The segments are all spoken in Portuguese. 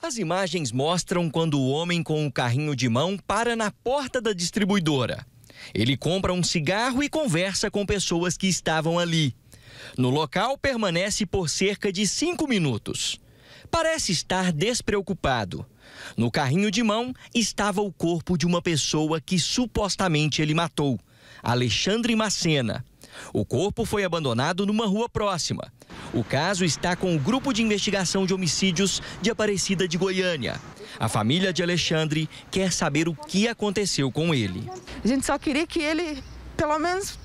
As imagens mostram quando o homem com o carrinho de mão para na porta da distribuidora. Ele compra um cigarro e conversa com pessoas que estavam ali. No local, permanece por cerca de cinco minutos. Parece estar despreocupado. No carrinho de mão estava o corpo de uma pessoa que supostamente ele matou, Alexandre Macena. O corpo foi abandonado numa rua próxima. O caso está com o Grupo de Investigação de Homicídios de Aparecida de Goiânia. A família de Alexandre quer saber o que aconteceu com ele. A gente só queria que ele, pelo menos,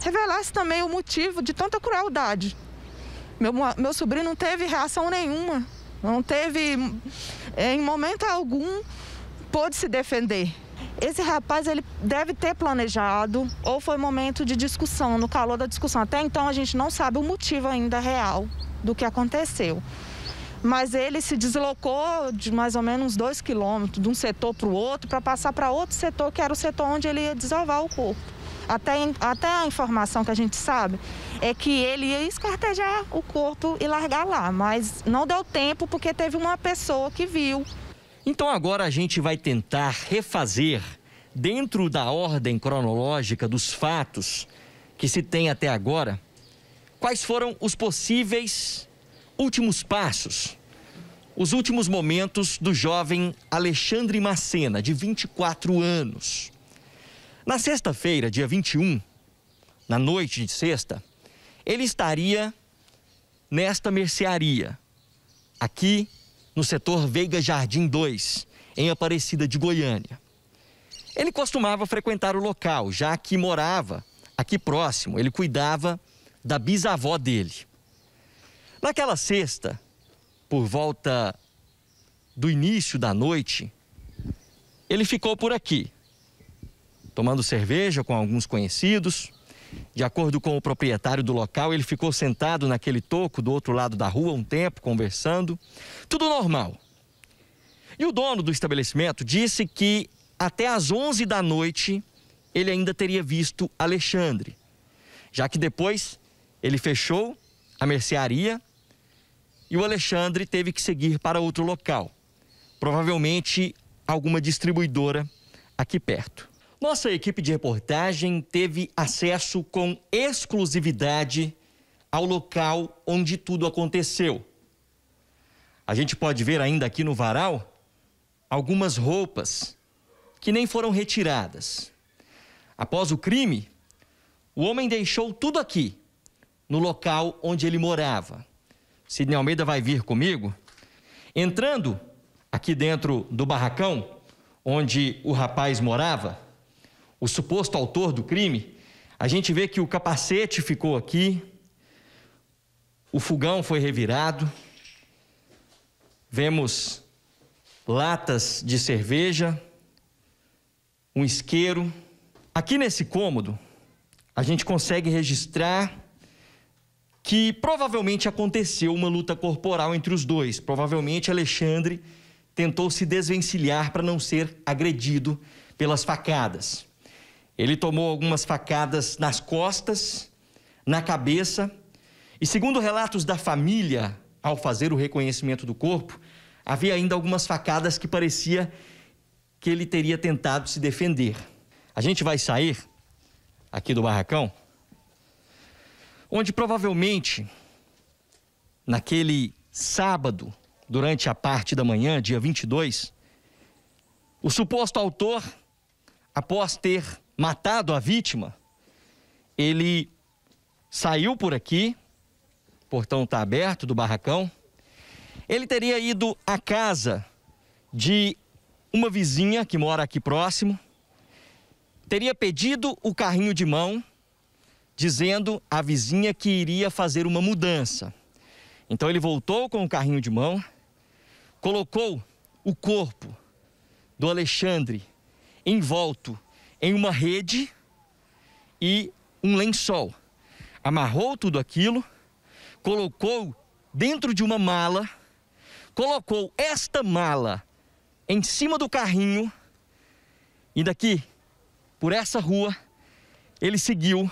revelasse também o motivo de tanta crueldade. Meu, meu sobrinho não teve reação nenhuma, não teve, eh, em momento algum, pôde se defender esse rapaz ele deve ter planejado ou foi momento de discussão, no calor da discussão. Até então a gente não sabe o motivo ainda real do que aconteceu. Mas ele se deslocou de mais ou menos uns dois quilômetros de um setor para o outro para passar para outro setor que era o setor onde ele ia desovar o corpo. Até, até a informação que a gente sabe é que ele ia escartejar o corpo e largar lá, mas não deu tempo porque teve uma pessoa que viu então agora a gente vai tentar refazer, dentro da ordem cronológica dos fatos que se tem até agora, quais foram os possíveis últimos passos, os últimos momentos do jovem Alexandre Macena, de 24 anos. Na sexta-feira, dia 21, na noite de sexta, ele estaria nesta mercearia, aqui no setor Veiga Jardim 2, em Aparecida de Goiânia. Ele costumava frequentar o local, já que morava aqui próximo. Ele cuidava da bisavó dele. Naquela sexta, por volta do início da noite, ele ficou por aqui, tomando cerveja com alguns conhecidos. De acordo com o proprietário do local, ele ficou sentado naquele toco do outro lado da rua um tempo, conversando. Tudo normal. E o dono do estabelecimento disse que até às 11 da noite ele ainda teria visto Alexandre, já que depois ele fechou a mercearia e o Alexandre teve que seguir para outro local, provavelmente alguma distribuidora aqui perto. Nossa equipe de reportagem teve acesso com exclusividade ao local onde tudo aconteceu. A gente pode ver ainda aqui no varal algumas roupas que nem foram retiradas. Após o crime, o homem deixou tudo aqui, no local onde ele morava. Sidney Almeida vai vir comigo. Entrando aqui dentro do barracão, onde o rapaz morava, o suposto autor do crime, a gente vê que o capacete ficou aqui, o fogão foi revirado, vemos latas de cerveja, um isqueiro. Aqui nesse cômodo, a gente consegue registrar que provavelmente aconteceu uma luta corporal entre os dois. Provavelmente Alexandre tentou se desvencilhar para não ser agredido pelas facadas. Ele tomou algumas facadas nas costas, na cabeça, e segundo relatos da família, ao fazer o reconhecimento do corpo, havia ainda algumas facadas que parecia que ele teria tentado se defender. A gente vai sair aqui do barracão, onde provavelmente naquele sábado, durante a parte da manhã, dia 22, o suposto autor, após ter matado a vítima, ele saiu por aqui, o portão está aberto do barracão, ele teria ido à casa de uma vizinha que mora aqui próximo, teria pedido o carrinho de mão, dizendo à vizinha que iria fazer uma mudança. Então ele voltou com o carrinho de mão, colocou o corpo do Alexandre envolto em uma rede e um lençol. Amarrou tudo aquilo, colocou dentro de uma mala, colocou esta mala em cima do carrinho e daqui, por essa rua, ele seguiu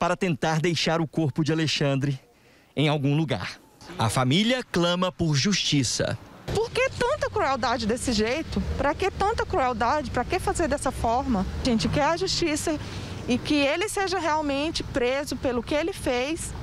para tentar deixar o corpo de Alexandre em algum lugar. A família clama por justiça. Por que tanta crueldade desse jeito? Para que tanta crueldade? Para que fazer dessa forma? A gente quer a justiça e que ele seja realmente preso pelo que ele fez